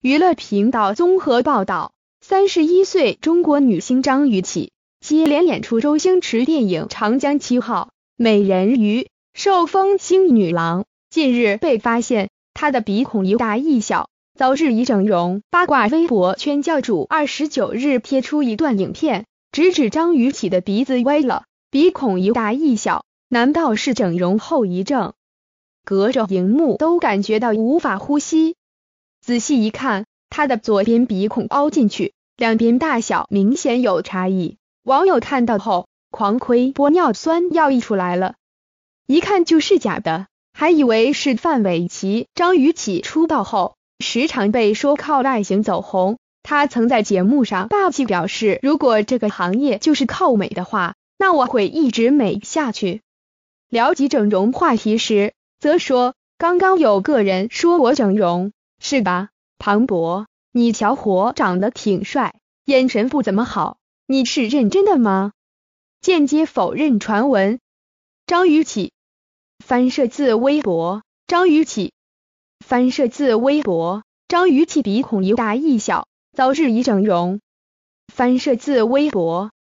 娱乐频道综合报道：三十一岁中国女星张雨绮接连演出周星驰电影《长江七号》《美人鱼》，受封星女郎。近日被发现，她的鼻孔一大一小，早日疑整容。八卦微博圈教主二十九日贴出一段影片，直指张雨绮的鼻子歪了，鼻孔一大一小，难道是整容后遗症？隔着荧幕都感觉到无法呼吸。仔细一看，他的左边鼻孔凹进去，两边大小明显有差异。网友看到后狂亏玻尿酸要溢出来了，一看就是假的，还以为是范玮琪、张雨绮出道后时常被说靠外形走红。他曾在节目上霸气表示：“如果这个行业就是靠美的话，那我会一直美下去。”聊及整容话题时，则说：“刚刚有个人说我整容。”是吧，庞博？你小伙长得挺帅，眼神不怎么好。你是认真的吗？间接否认传闻。张雨绮，翻摄自微博。张雨绮，翻摄自微博。张雨绮鼻孔一大一小，早日已整容。翻摄自微博。